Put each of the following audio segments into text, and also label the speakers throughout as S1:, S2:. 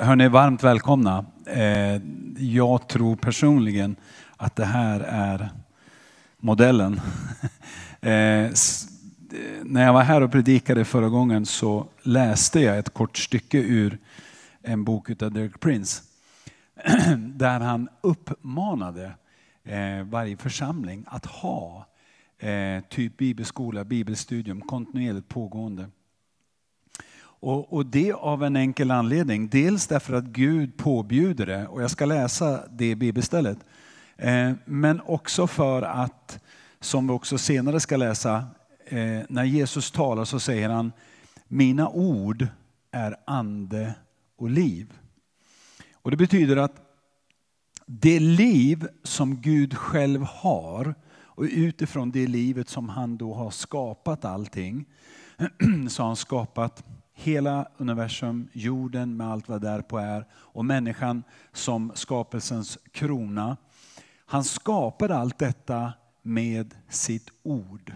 S1: Hörni, varmt välkomna. Eh, jag tror personligen att det här är modellen. Eh, eh, när jag var här och predikade förra gången så läste jag ett kort stycke ur en bok av Dirk Prince där han uppmanade varje församling att ha typ bibelskola, bibelstudium kontinuerligt pågående. Och, och, det av en enkel anledning. Dels därför att Gud påbjuder det, och jag ska läsa det bibelstället. Eh, men också för att, som vi också senare ska läsa, eh, när Jesus talar så säger han Mina ord är ande och liv. Och Det betyder att det liv som Gud själv har och utifrån det livet som han då har skapat allting så har han skapat hela universum, jorden med allt vad därpå är och människan som skapelsens krona. Han skapade allt detta med sitt ord.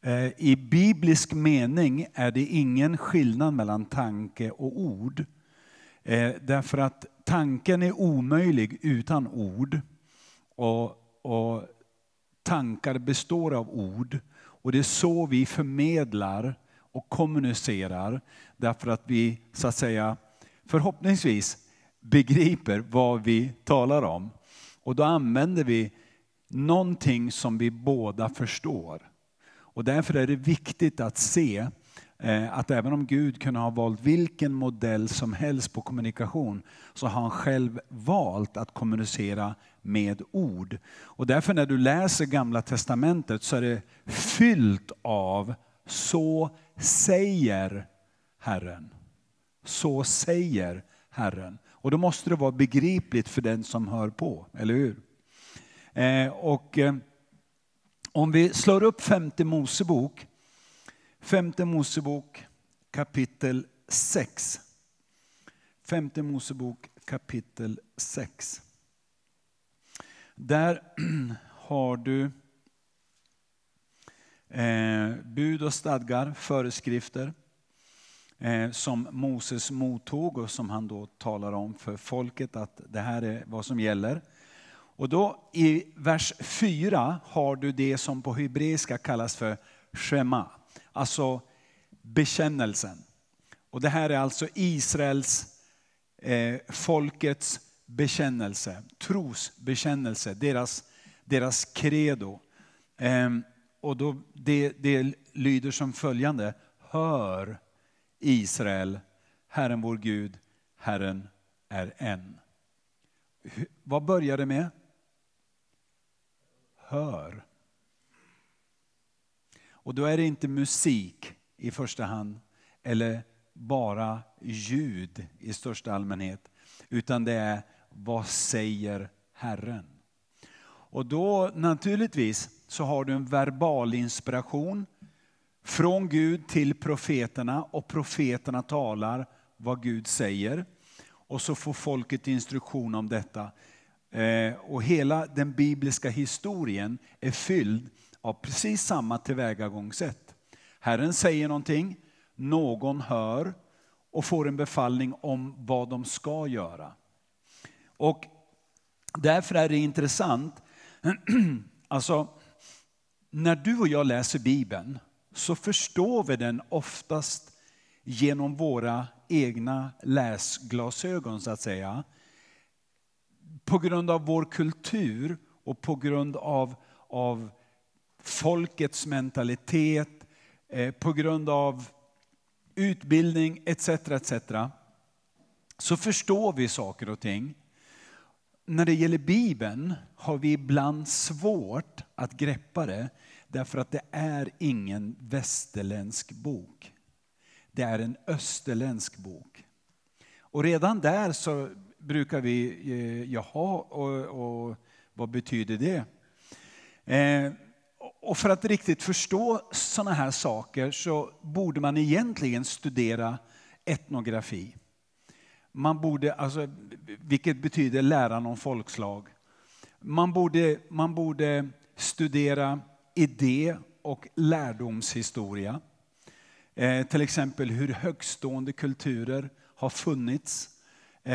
S1: Eh, I biblisk mening är det ingen skillnad mellan tanke och ord. Eh, därför att tanken är omöjlig utan ord. Och, och tankar består av ord. Och det är så vi förmedlar och kommunicerar därför att vi så att säga förhoppningsvis begriper vad vi talar om. Och då använder vi någonting som vi båda förstår. Och därför är det viktigt att se eh, att även om Gud kunde ha valt vilken modell som helst på kommunikation så har han själv valt att kommunicera med ord. Och därför när du läser Gamla Testamentet så är det fyllt av så säger Herren. Så säger Herren. Och då måste det vara begripligt för den som hör på, eller hur? Eh, och eh, om vi slår upp femte Mosebok, femte Mosebok kapitel 6. Femte Mosebok kapitel 6. Där har du eh, bud och stadgar, föreskrifter eh, som Moses mottog och som han då talar om för folket att det här är vad som gäller. Och då i vers 4 har du det som på hebreiska kallas för Shema, alltså bekännelsen. Och det här är alltså Israels, eh, folkets bekännelse, trosbekännelse, deras, deras credo. Ehm, och då, det, det lyder som följande. Hör Israel, Herren vår Gud, Herren är en. Vad börjar det med? Hör. Och då är det inte musik i första hand, eller bara ljud i största allmänhet, utan det är vad säger Herren? Och då naturligtvis så har du en verbal inspiration från Gud till profeterna och profeterna talar vad Gud säger. Och så får folket instruktion om detta. Eh, och hela den bibliska historien är fylld av precis samma tillvägagångssätt. Herren säger någonting, någon hör och får en befallning om vad de ska göra. Och därför är det intressant, alltså när du och jag läser Bibeln så förstår vi den oftast genom våra egna läsglasögon, så att säga. På grund av vår kultur och på grund av, av folkets mentalitet, eh, på grund av utbildning etc. etc. Så förstår vi saker och ting. När det gäller Bibeln har vi ibland svårt att greppa det Därför att det är ingen västerländsk bok. Det är en österländsk bok. Och redan där så brukar vi, eh, jaha, och, och vad betyder det? Eh, och för att riktigt förstå sådana här saker så borde man egentligen studera etnografi. Man borde, alltså, vilket betyder läran om folkslag. Man borde, man borde studera idé och lärdomshistoria. Eh, till exempel hur högstående kulturer har funnits eh,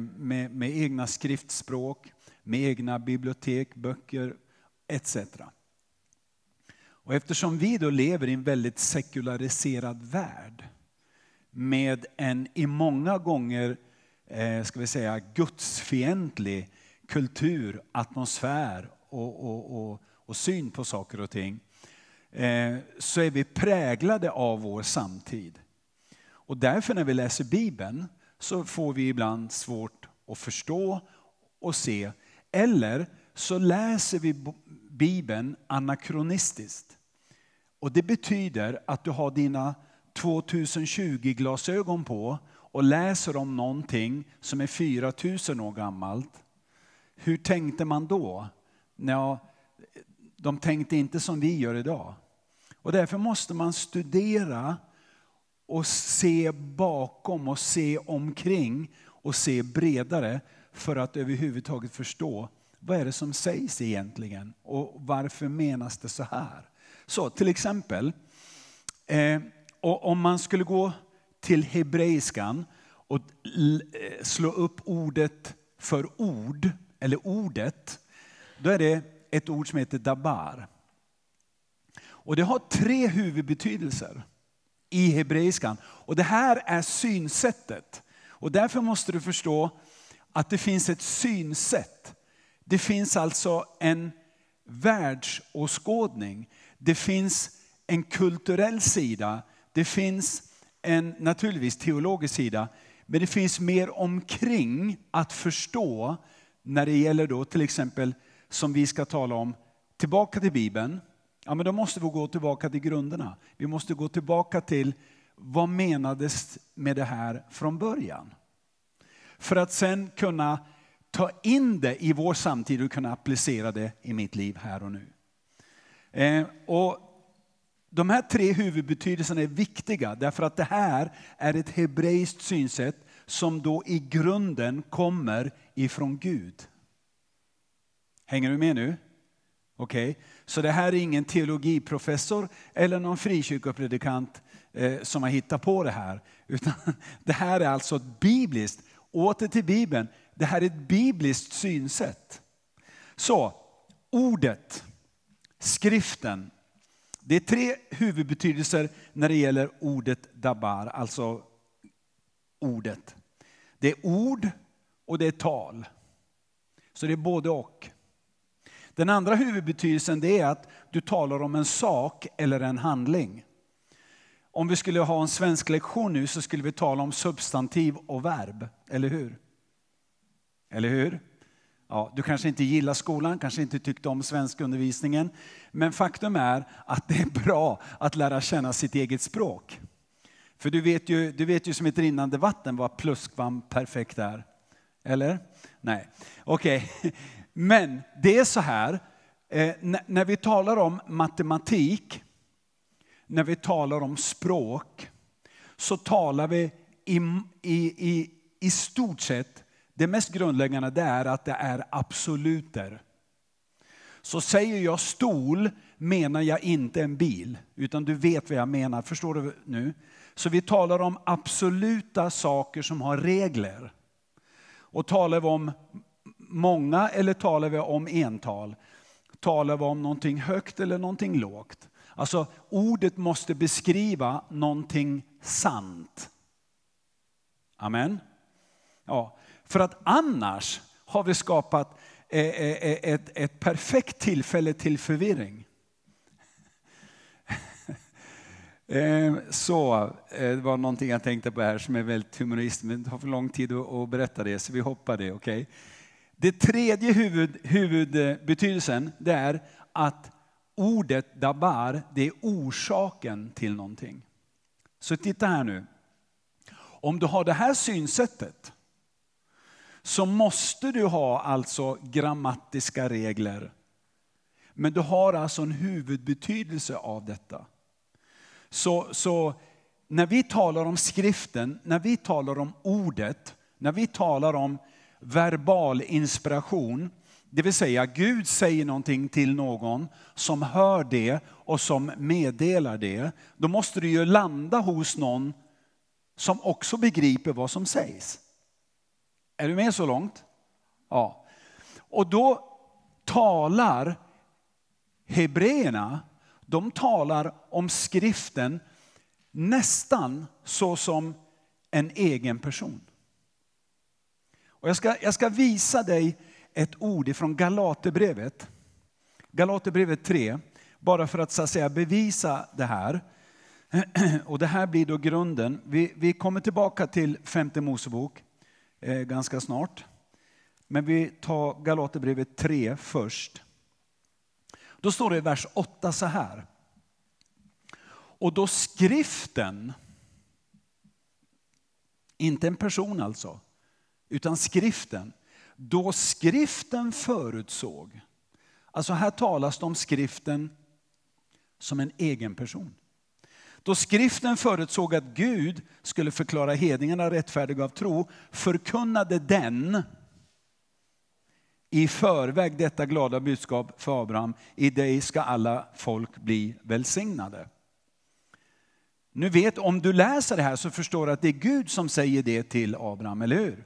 S1: med, med, egna skriftspråk, med egna bibliotek, böcker etc. Och eftersom vi då lever i en väldigt sekulariserad värld med en i många gånger eh, ska vi säga, gudsfientlig kultur, atmosfär och, och, och och syn på saker och ting eh, så är vi präglade av vår samtid. Och därför när vi läser Bibeln så får vi ibland svårt att förstå och se. Eller så läser vi Bibeln anakronistiskt. Och det betyder att du har dina 2020-glasögon på och läser om någonting som är 4000 år gammalt. Hur tänkte man då? Ja, de tänkte inte som vi gör idag. Och därför måste man studera och se bakom och se omkring och se bredare för att överhuvudtaget förstå vad är det som sägs egentligen och varför menas det så här. Så till exempel, eh, om man skulle gå till hebreiskan och eh, slå upp ordet för ord, eller ordet, då är det ett ord som heter dabar. Och det har tre huvudbetydelser i hebreiskan. Och det här är synsättet. Och därför måste du förstå att det finns ett synsätt. Det finns alltså en världsåskådning. Det finns en kulturell sida. Det finns en naturligtvis teologisk sida. Men det finns mer omkring att förstå när det gäller då till exempel som vi ska tala om tillbaka till Bibeln, ja, men då måste vi gå tillbaka till grunderna. Vi måste gå tillbaka till vad menades med det här från början? För att sen kunna ta in det i vår samtid och kunna applicera det i mitt liv här och nu. Eh, och de här tre huvudbetydelserna är viktiga därför att det här är ett hebreiskt synsätt som då i grunden kommer ifrån Gud. Hänger du med nu? Okej, okay. så det här är ingen teologiprofessor eller någon frikyrkopredikant eh, som har hittat på det här. Utan det här är alltså ett bibliskt, åter till Bibeln, det här är ett bibliskt synsätt. Så, ordet, skriften. Det är tre huvudbetydelser när det gäller ordet dabar, alltså ordet. Det är ord och det är tal. Så det är både och. Den andra huvudbetydelsen det är att du talar om en sak eller en handling. Om vi skulle ha en svensk lektion nu så skulle vi tala om substantiv och verb, eller hur? Eller hur? Ja, du kanske inte gillar skolan, kanske inte tyckte om svenskundervisningen. Men faktum är att det är bra att lära känna sitt eget språk. För du vet ju, du vet ju som ett rinnande vatten vad pluskvamperfekt är. Eller? Nej. Okej. Okay. Men det är så här, eh, när vi talar om matematik, när vi talar om språk, så talar vi i, i, i, i stort sett, det mest grundläggande det är att det är absoluter. Så säger jag stol menar jag inte en bil, utan du vet vad jag menar. Förstår du nu? Så vi talar om absoluta saker som har regler. Och talar vi om många eller talar vi om ental? Talar vi om någonting högt eller någonting lågt? Alltså ordet måste beskriva någonting sant. Amen. Ja, för att annars har vi skapat eh, eh, eh, ett, ett perfekt tillfälle till förvirring. Så, det var någonting jag tänkte på här som är väldigt humoristiskt, men det tar för lång tid att berätta det, så vi hoppar det. Okay? Det tredje huvud, huvudbetydelsen det är att ordet dabar, det är orsaken till någonting. Så titta här nu. Om du har det här synsättet så måste du ha alltså grammatiska regler. Men du har alltså en huvudbetydelse av detta. Så, så när vi talar om skriften, när vi talar om ordet, när vi talar om verbal inspiration. Det vill säga Gud säger någonting till någon som hör det och som meddelar det. Då måste du ju landa hos någon som också begriper vad som sägs. Är du med så långt? Ja. Och då talar hebreerna, de talar om skriften nästan så som en egen person. Och jag, ska, jag ska visa dig ett ord från Galaterbrevet. Galaterbrevet 3, bara för att, så att säga, bevisa det här. Och det här blir då grunden. Vi, vi kommer tillbaka till femte Mosebok eh, ganska snart. Men vi tar Galaterbrevet 3 först. Då står det i vers 8 så här. Och då skriften, inte en person alltså, utan skriften. Då skriften förutsåg, alltså här talas det om skriften som en egen person. Då skriften förutsåg att Gud skulle förklara hedningarna rättfärdiga av tro förkunnade den i förväg detta glada budskap för Abraham. I dig ska alla folk bli välsignade. Nu vet, om du läser det här så förstår du att det är Gud som säger det till Abraham, eller hur?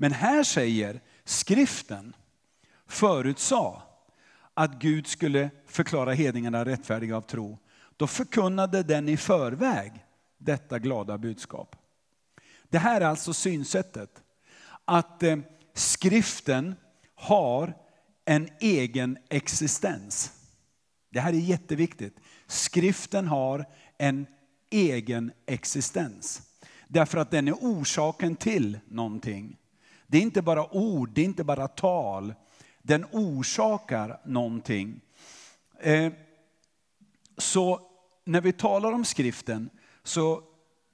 S1: Men här säger skriften förutsade att Gud skulle förklara hedningarna rättfärdiga av tro. Då förkunnade den i förväg detta glada budskap. Det här är alltså synsättet. Att eh, skriften har en egen existens. Det här är jätteviktigt. Skriften har en egen existens. Därför att den är orsaken till någonting. Det är inte bara ord, det är inte bara tal. Den orsakar någonting. Eh, så när vi talar om skriften, så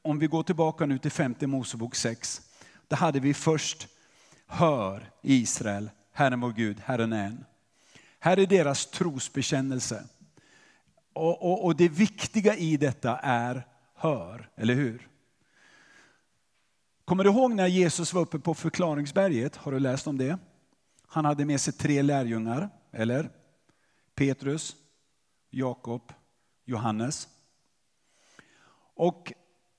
S1: om vi går tillbaka nu till Femte Mosebok 6, då hade vi först Hör Israel, Herren vår Gud, Herren är en. Här är deras trosbekännelse. Och, och, och det viktiga i detta är hör, eller hur? Kommer du ihåg när Jesus var uppe på förklaringsberget? Har du läst om det? Han hade med sig tre lärjungar, eller? Petrus, Jakob, Johannes. Och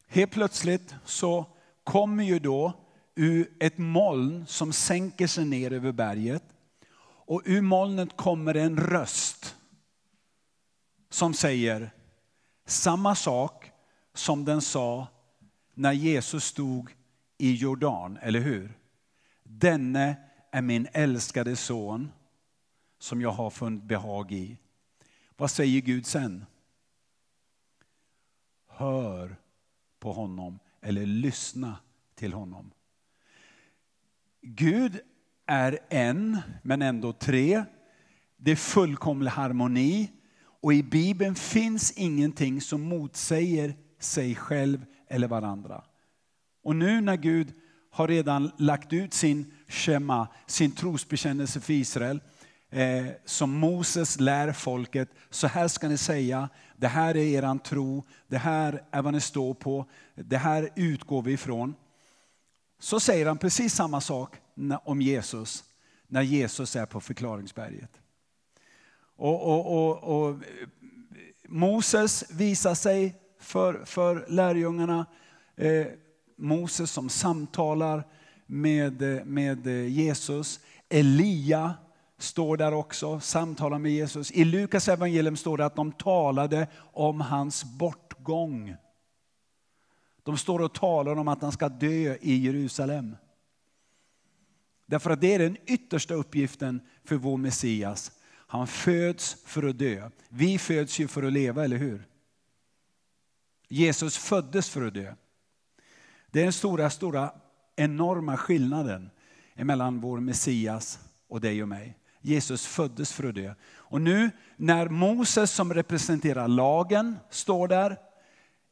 S1: helt plötsligt så kommer ju då ur ett moln som sänker sig ner över berget. Och ur molnet kommer en röst som säger samma sak som den sa när Jesus stod i Jordan, eller hur? Denne är min älskade son som jag har funnit behag i. Vad säger Gud sen? Hör på honom eller lyssna till honom. Gud är en, men ändå tre. Det är fullkomlig harmoni. Och i Bibeln finns ingenting som motsäger sig själv eller varandra. Och nu när Gud har redan lagt ut sin Shema, sin trosbekännelse för Israel, eh, som Moses lär folket, så här ska ni säga, det här är eran tro, det här är vad ni står på, det här utgår vi ifrån. Så säger han precis samma sak om Jesus, när Jesus är på förklaringsberget. Och, och, och, och Moses visar sig för, för lärjungarna. Eh, Moses som samtalar med, med Jesus. Elia står där också, samtalar med Jesus. I Lukas evangelium står det att de talade om hans bortgång. De står och talar om att han ska dö i Jerusalem. Därför att det är den yttersta uppgiften för vår Messias. Han föds för att dö. Vi föds ju för att leva, eller hur? Jesus föddes för att dö. Det är den stora, stora, enorma skillnaden mellan vår Messias och dig och mig. Jesus föddes för att dö. Och nu när Moses som representerar lagen står där,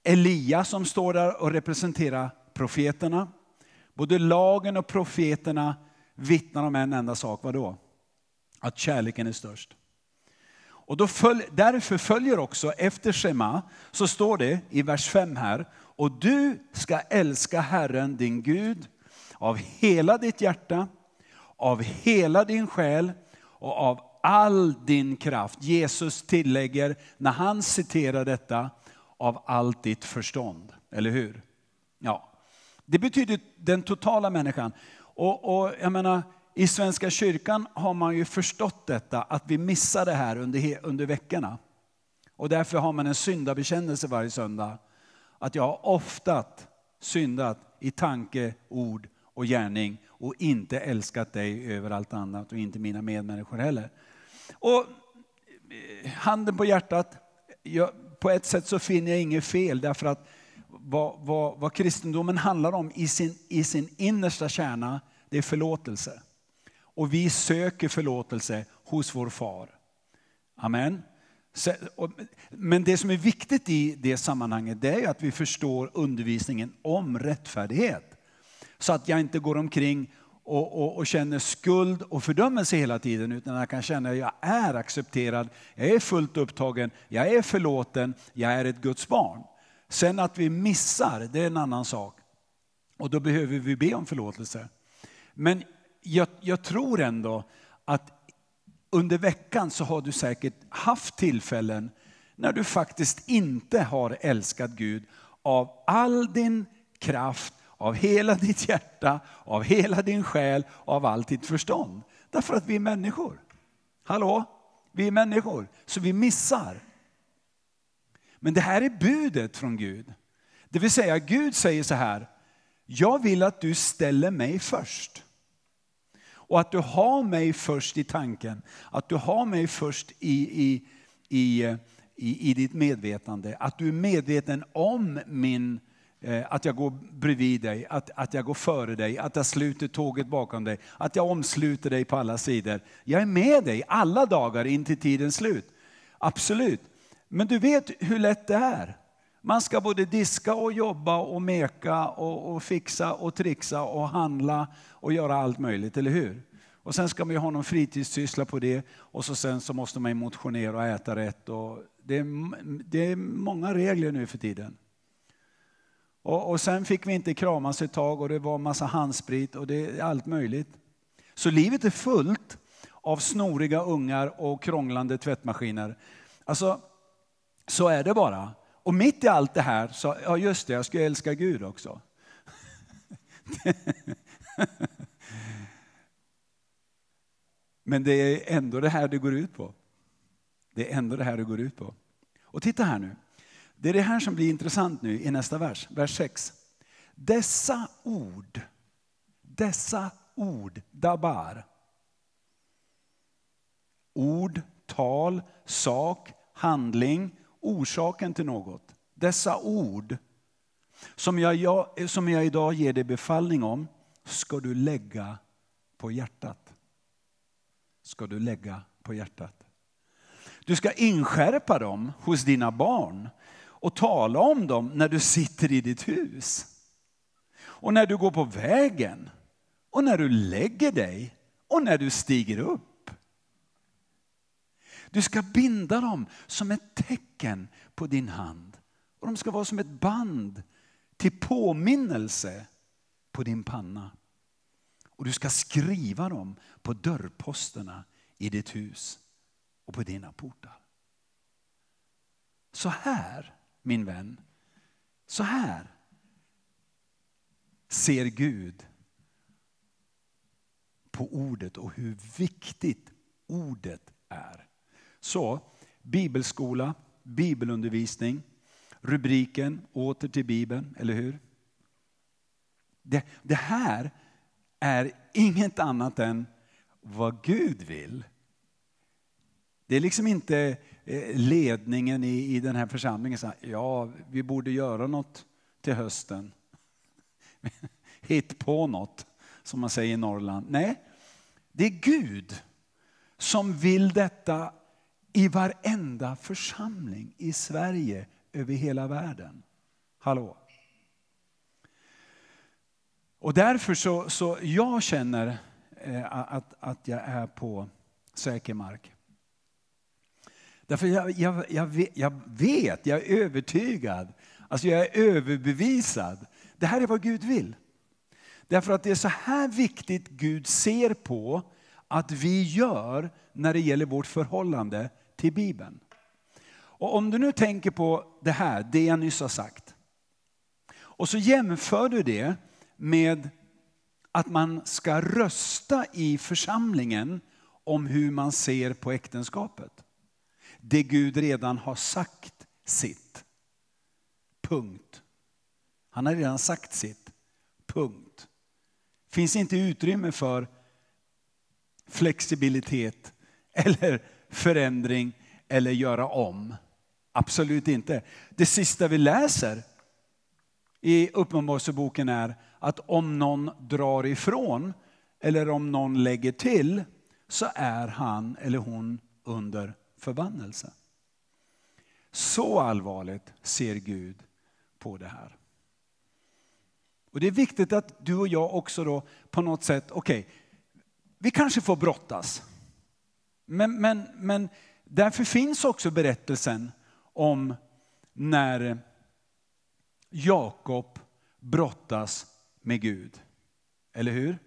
S1: Elia som står där och representerar profeterna. Både lagen och profeterna vittnar om en enda sak, vadå? Att kärleken är störst. Och följ, därför följer också efter Shema, så står det i vers 5 här, och du ska älska Herren din Gud av hela ditt hjärta, av hela din själ och av all din kraft. Jesus tillägger när han citerar detta, av allt ditt förstånd. Eller hur? Ja. Det betyder den totala människan. Och, och jag menar, i Svenska kyrkan har man ju förstått detta, att vi missar det här under, under veckorna. Och därför har man en syndabekännelse varje söndag att jag har oftat syndat i tanke, ord och gärning och inte älskat dig över allt annat och inte mina medmänniskor heller. Och eh, handen på hjärtat, jag, på ett sätt så finner jag inget fel därför att vad, vad, vad, kristendomen handlar om i sin, i sin innersta kärna, det är förlåtelse. Och vi söker förlåtelse hos vår far. Amen. Men det som är viktigt i det sammanhanget det är att vi förstår undervisningen om rättfärdighet. Så att jag inte går omkring och, och, och, känner skuld och fördömelse hela tiden utan jag kan känna att jag är accepterad, jag är fullt upptagen, jag är förlåten, jag är ett Guds barn. Sen att vi missar, det är en annan sak. Och då behöver vi be om förlåtelse. Men jag, jag tror ändå att under veckan så har du säkert haft tillfällen när du faktiskt inte har älskat Gud av all din kraft, av hela ditt hjärta, av hela din själ, av allt ditt förstånd. Därför att vi är människor. Hallå? Vi är människor, så vi missar. Men det här är budet från Gud. Det vill säga, Gud säger så här, jag vill att du ställer mig först. Och att du har mig först i tanken, att du har mig först i, i, i, i, i ditt medvetande. Att du är medveten om min, eh, att jag går bredvid dig, att, att jag går före dig, att jag sluter tåget bakom dig, att jag omsluter dig på alla sidor. Jag är med dig alla dagar in till tidens slut. Absolut. Men du vet hur lätt det är. Man ska både diska och jobba och meka och, och, fixa och trixa och handla och göra allt möjligt, eller hur? Och sen ska man ju ha någon fritidssyssla på det och så sen så måste man motionera och äta rätt. Och det, är, det är många regler nu för tiden. Och, och, sen fick vi inte kramas ett tag och det var massa handsprit och det är allt möjligt. Så livet är fullt av snoriga ungar och krånglande tvättmaskiner. Alltså, så är det bara och mitt i allt det här, så, ja just det, jag ska älska Gud också. Men det är ändå det här det går ut på. Det är ändå det här det går ut på. Och titta här nu. Det är det här som blir intressant nu i nästa vers, vers 6. Dessa ord, dessa ord, dabar. Ord, tal, sak, handling, orsaken till något. Dessa ord som jag, jag, som jag idag ger dig befallning om ska du lägga på hjärtat. Ska du lägga på hjärtat. Du ska inskärpa dem hos dina barn och tala om dem när du sitter i ditt hus. Och när du går på vägen och när du lägger dig och när du stiger upp. Du ska binda dem som ett tecken på din hand. Och de ska vara som ett band till påminnelse på din panna. Och du ska skriva dem på dörrposterna i ditt hus och på dina portar. Så här, min vän, så här ser Gud på ordet och hur viktigt ordet är. Så, bibelskola, bibelundervisning, rubriken åter till Bibeln, eller hur? Det, det här är inget annat än vad Gud vill. Det är liksom inte eh, ledningen i, i den här församlingen som säger ja, vi borde göra något till hösten. Hitt på något, som man säger i Norrland. Nej, det är Gud som vill detta i varenda församling i Sverige, över hela världen. Hallå? Och därför så, så jag känner eh, att, att jag är på säker mark. Därför jag, jag, jag, vet, jag, vet, jag är övertygad, alltså jag är överbevisad. Det här är vad Gud vill. Därför att det är så här viktigt Gud ser på att vi gör när det gäller vårt förhållande till Bibeln. Och om du nu tänker på det här, det jag nyss har sagt. Och så jämför du det med att man ska rösta i församlingen om hur man ser på äktenskapet. Det Gud redan har sagt sitt. Punkt. Han har redan sagt sitt. Punkt. Finns inte utrymme för flexibilitet eller förändring eller göra om. Absolut inte. Det sista vi läser i Uppenbarelseboken är att om någon drar ifrån eller om någon lägger till så är han eller hon under förbannelse. Så allvarligt ser Gud på det här. Och Det är viktigt att du och jag också då på något sätt, okej, okay, vi kanske får brottas. Men, men, men därför finns också berättelsen om när Jakob brottas med Gud. Eller hur?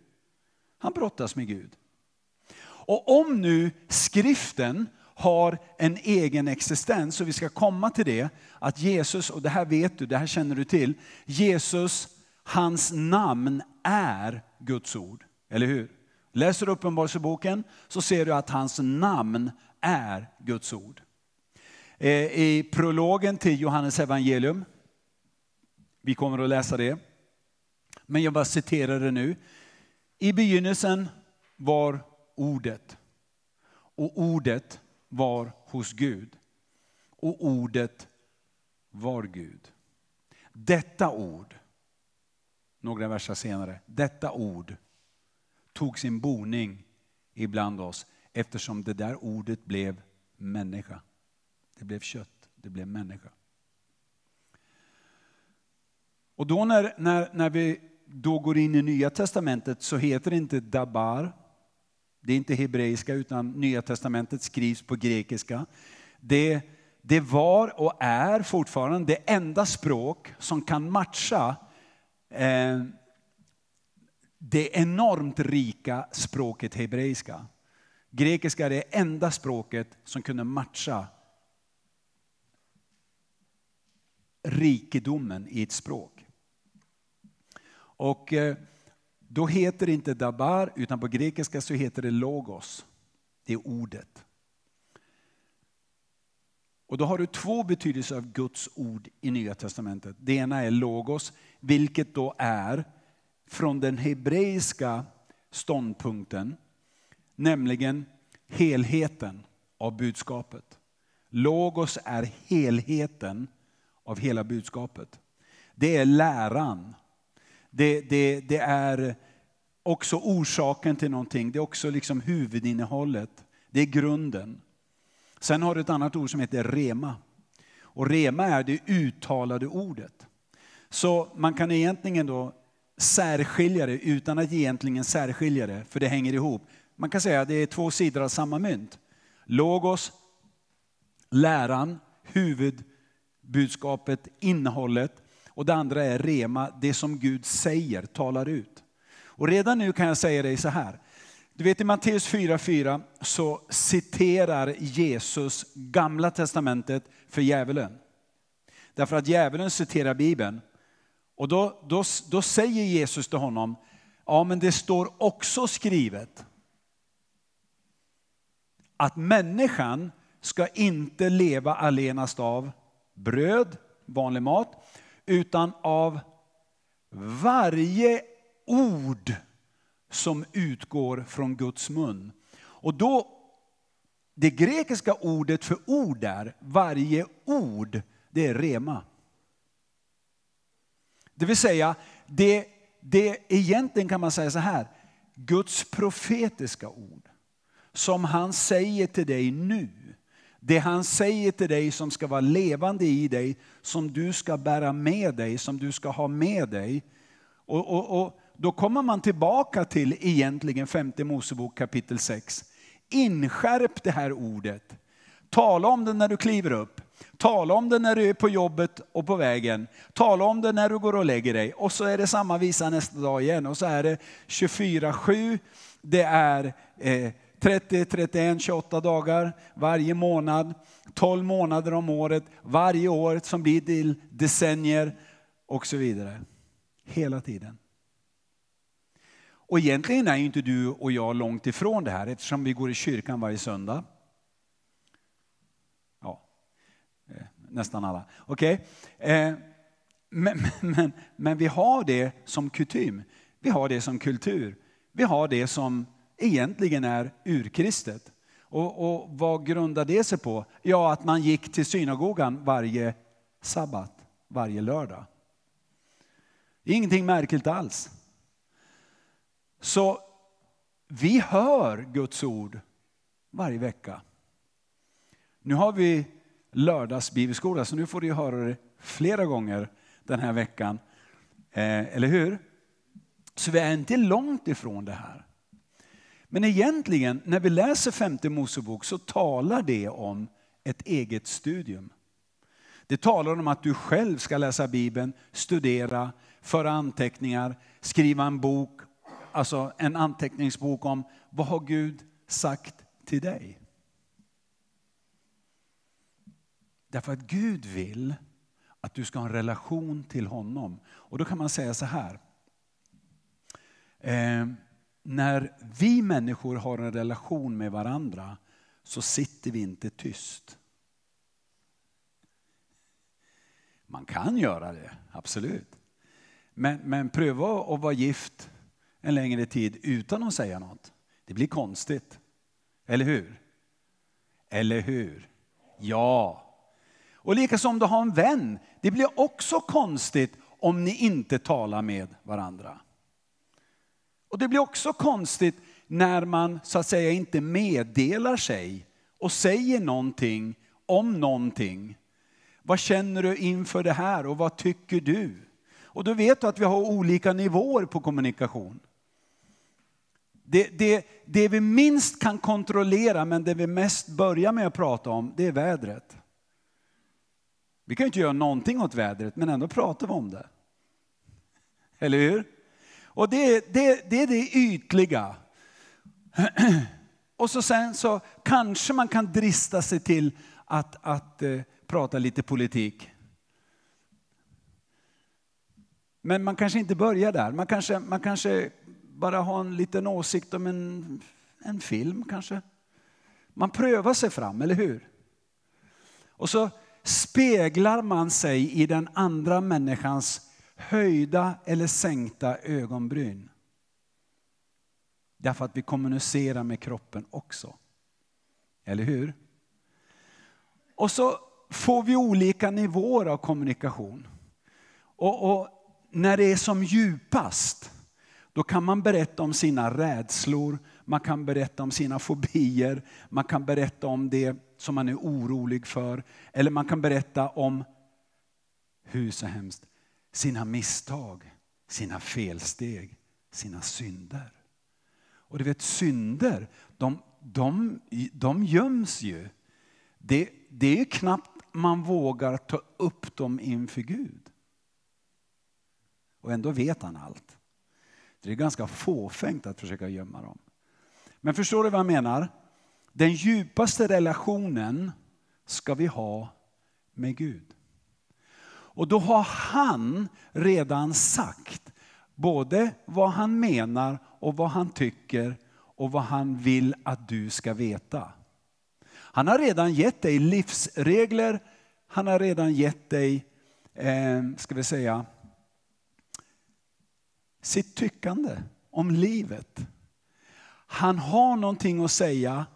S1: Han brottas med Gud. Och om nu skriften har en egen existens, och vi ska komma till det, att Jesus, och det här vet du, det här känner du till, Jesus, hans namn är Guds ord. Eller hur? Läser du Uppenbarelseboken så ser du att hans namn är Guds ord. Eh, I prologen till Johannes evangelium, vi kommer att läsa det, men jag bara citerar det nu. I begynnelsen var ordet och ordet var hos Gud och ordet var Gud. Detta ord, några verser senare, detta ord tog sin boning ibland oss eftersom det där ordet blev människa. Det blev kött, det blev människa. Och då när, när, när vi då går in i Nya Testamentet så heter det inte dabar. Det är inte hebreiska utan Nya Testamentet skrivs på grekiska. Det, det var och är fortfarande det enda språk som kan matcha eh, det enormt rika språket hebreiska. Grekiska är det enda språket som kunde matcha rikedomen i ett språk. Och eh, då heter det inte dabar, utan på grekiska så heter det logos. Det är ordet. Och då har du två betydelser av Guds ord i Nya Testamentet. Det ena är logos, vilket då är från den hebreiska ståndpunkten, nämligen helheten av budskapet. Logos är helheten av hela budskapet. Det är läran. Det, det, det är också orsaken till någonting. Det är också liksom huvudinnehållet. Det är grunden. Sen har du ett annat ord som heter rema. Och rema är det uttalade ordet. Så man kan egentligen då särskilja det utan att egentligen särskilja det, för det hänger ihop. Man kan säga att det är två sidor av samma mynt. Logos, läran, huvudbudskapet, innehållet och det andra är rema, det som Gud säger, talar ut. Och redan nu kan jag säga dig så här. Du vet i Matteus 4.4 så citerar Jesus gamla testamentet för djävulen. Därför att djävulen citerar Bibeln och då, då, då säger Jesus till honom, ja men det står också skrivet att människan ska inte leva allenast av bröd, vanlig mat, utan av varje ord som utgår från Guds mun. Och då, det grekiska ordet för ord där, varje ord, det är rema. Det vill säga, det, det egentligen kan man säga så här. Guds profetiska ord som han säger till dig nu. Det han säger till dig som ska vara levande i dig, som du ska bära med dig, som du ska ha med dig. Och, och, och Då kommer man tillbaka till egentligen 5 Mosebok kapitel 6. Inskärp det här ordet. Tala om det när du kliver upp. Tala om det när du är på jobbet och på vägen. Tala om det när du går och lägger dig. Och så är det samma visa nästa dag igen. Och så är det 24-7. Det är 30, 31, 28 dagar varje månad. 12 månader om året. Varje år som blir till decennier och så vidare. Hela tiden. Och egentligen är inte du och jag långt ifrån det här eftersom vi går i kyrkan varje söndag. nästan alla. Okay? Eh, men, men, men vi har det som kutym, vi har det som kultur, vi har det som egentligen är urkristet. Och, och, vad grundar det sig på? Ja, att man gick till synagogan varje sabbat, varje lördag. Ingenting märkligt alls. Så vi hör Guds ord varje vecka. Nu har vi lördagsbibelskola. Så nu får du höra det flera gånger den här veckan. Eh, eller hur? Så vi är inte långt ifrån det här. Men egentligen, när vi läser femte Mosebok så talar det om ett eget studium. Det talar om att du själv ska läsa Bibeln, studera, föra anteckningar, skriva en bok, alltså en anteckningsbok om vad har Gud sagt till dig? Därför att Gud vill att du ska ha en relation till honom. Och då kan man säga så här. Eh, när vi människor har en relation med varandra så sitter vi inte tyst. Man kan göra det, absolut. Men, men pröva att vara gift en längre tid utan att säga något. Det blir konstigt. Eller hur? Eller hur? Ja. Och likaså om du har en vän, det blir också konstigt om ni inte talar med varandra. Och det blir också konstigt när man så att säga inte meddelar sig och säger någonting om någonting. Vad känner du inför det här och vad tycker du? Och då vet du att vi har olika nivåer på kommunikation. Det, det, det vi minst kan kontrollera men det vi mest börjar med att prata om, det är vädret. Vi kan ju inte göra någonting åt vädret, men ändå pratar vi om det. Eller hur? Och det, det, det är det ytliga. Och så sen så kanske man kan drista sig till att, att eh, prata lite politik. Men man kanske inte börjar där. Man kanske, man kanske bara har en liten åsikt om en, en film kanske. Man prövar sig fram, eller hur? Och så speglar man sig i den andra människans höjda eller sänkta ögonbryn. Därför att vi kommunicerar med kroppen också. Eller hur? Och så får vi olika nivåer av kommunikation. Och, och, när det är som djupast, då kan man berätta om sina rädslor, man kan berätta om sina fobier, man kan berätta om det som man är orolig för. Eller man kan berätta om, hur så hemskt, sina misstag, sina felsteg, sina synder. Och du vet synder, de, de, de göms ju. Det, det är knappt man vågar ta upp dem inför Gud. Och ändå vet han allt. Det är ganska fåfängt att försöka gömma dem. Men förstår du vad jag menar? Den djupaste relationen ska vi ha med Gud. Och då har han redan sagt både vad han menar och vad han tycker och vad han vill att du ska veta. Han har redan gett dig livsregler, han har redan gett dig, eh, ska vi säga, sitt tyckande om livet. Han har någonting att säga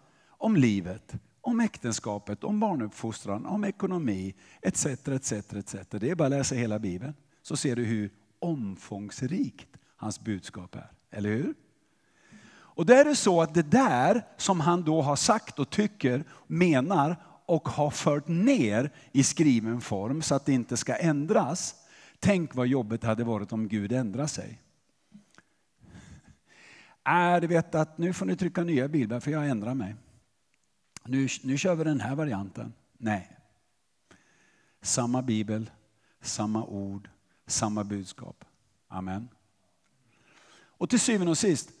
S1: om livet, om äktenskapet, om barnuppfostran, om ekonomi etc. etc, etc. Det är bara att läsa hela Bibeln så ser du hur omfångsrikt hans budskap är. Eller hur? Och det är det så att det där som han då har sagt och tycker, menar och har fört ner i skriven form så att det inte ska ändras. Tänk vad jobbet hade varit om Gud ändrade sig. Äh, du vet att nu får ni trycka nya bilder för jag ändrar mig. Nu, nu kör vi den här varianten. Nej. Samma bibel, samma ord, samma budskap. Amen. Och till syvende och sist,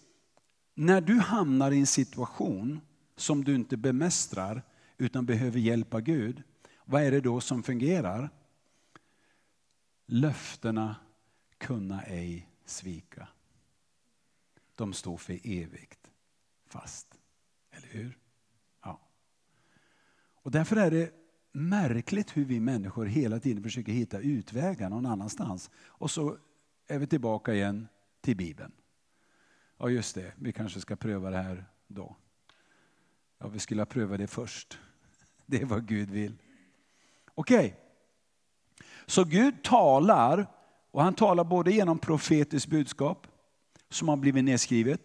S1: när du hamnar i en situation som du inte bemästrar utan behöver hjälpa Gud, vad är det då som fungerar? Löftena kunna ej svika. De står för evigt fast. Eller hur? Och därför är det märkligt hur vi människor hela tiden försöker hitta utvägar någon annanstans. Och så är vi tillbaka igen till Bibeln. Ja, just det, vi kanske ska pröva det här då. Ja, vi skulle ha prövat det först. Det är vad Gud vill. Okej. Okay. Så Gud talar, och han talar både genom profetiskt budskap, som har blivit nedskrivet,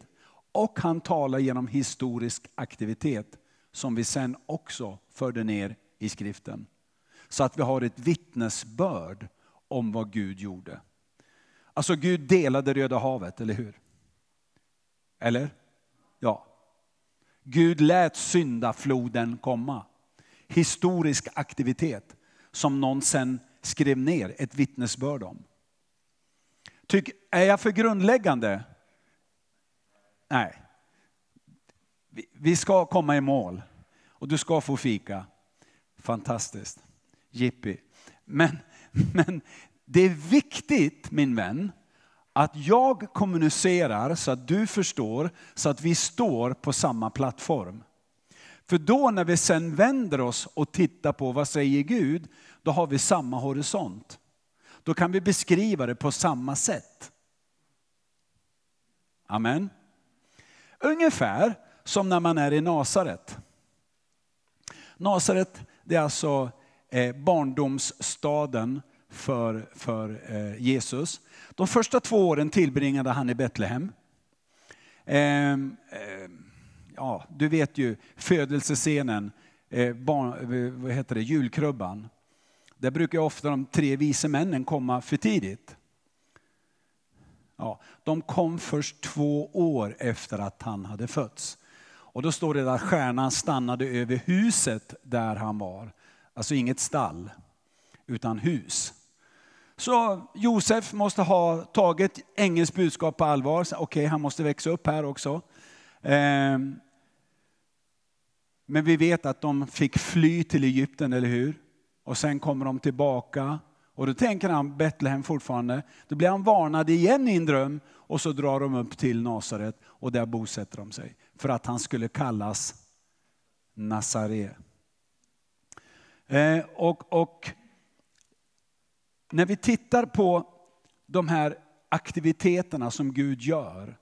S1: och han talar genom historisk aktivitet som vi sen också förde ner i skriften. Så att vi har ett vittnesbörd om vad Gud gjorde. Alltså Gud delade Röda havet, eller hur? Eller? Ja. Gud lät syndafloden komma. Historisk aktivitet som någon sen skrev ner ett vittnesbörd om. Tyck, är jag för grundläggande? Nej. Vi ska komma i mål och du ska få fika. Fantastiskt. Jippi. Men, men det är viktigt, min vän, att jag kommunicerar så att du förstår, så att vi står på samma plattform. För då när vi sen vänder oss och tittar på vad säger Gud, då har vi samma horisont. Då kan vi beskriva det på samma sätt. Amen. Ungefär som när man är i Nasaret. Nasaret är alltså eh, barndomsstaden för, för eh, Jesus. De första två åren tillbringade han i Betlehem. Ehm, ehm, ja, du vet ju födelsescenen, eh, barn, vad heter det, julkrubban. Där brukar ofta de tre vise männen komma för tidigt. Ja, de kom först två år efter att han hade fötts. Och då står det där att stjärnan stannade över huset där han var. Alltså inget stall, utan hus. Så Josef måste ha tagit ängelns budskap på allvar. Okej, okay, han måste växa upp här också. Ehm, men vi vet att de fick fly till Egypten, eller hur? Och sen kommer de tillbaka och då tänker han Betlehem fortfarande. Då blir han varnad igen i en dröm och så drar de upp till Nasaret och där bosätter de sig. För att han skulle kallas Nazaré. Eh, och, och när vi tittar på de här aktiviteterna som Gud gör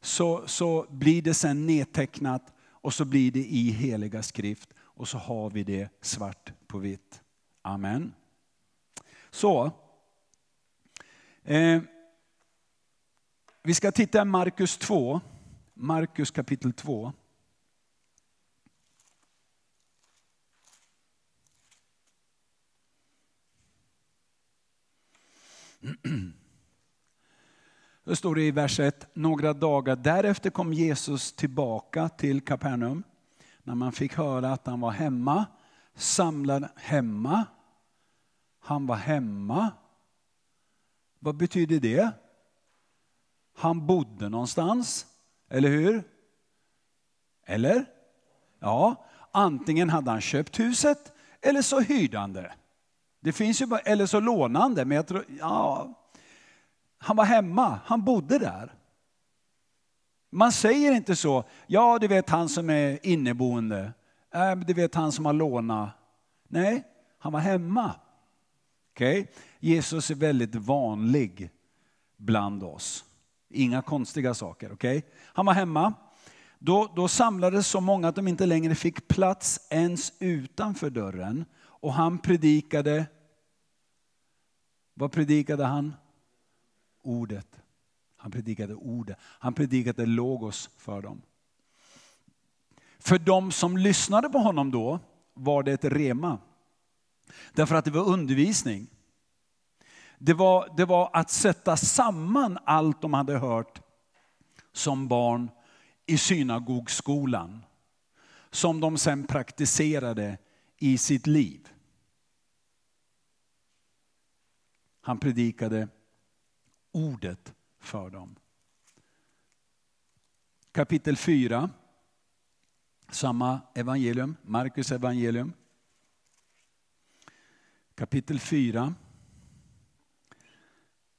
S1: så, så blir det sen nedtecknat och så blir det i heliga skrift och så har vi det svart på vitt. Amen. Så. Eh, vi ska titta i Markus 2, Markus kapitel 2. Då står det i vers 1, några dagar därefter kom Jesus tillbaka till Kapernaum. När man fick höra att han var hemma, samlade, hemma, han var hemma. Vad betyder det? Han bodde någonstans, eller hur? Eller? Ja, antingen hade han köpt huset eller så hyrde han det. Det finns ju bara, eller så lånade han det, men jag tror, ja. Han var hemma, han bodde där. Man säger inte så, ja du vet han som är inneboende, äh, du vet han som har lånat. Nej, han var hemma. Okay? Jesus är väldigt vanlig bland oss. Inga konstiga saker. Okay? Han var hemma. Då, då samlades så många att de inte längre fick plats ens utanför dörren. Och han predikade, vad predikade han? Ordet. Han predikade ordet. Han predikade logos för dem. För de som lyssnade på honom då var det ett rema. Därför att det var undervisning. Det var, det var att sätta samman allt de hade hört som barn i synagogskolan. Som de sen praktiserade i sitt liv. Han predikade ordet för dem. Kapitel 4, samma evangelium, Markus evangelium kapitel 4,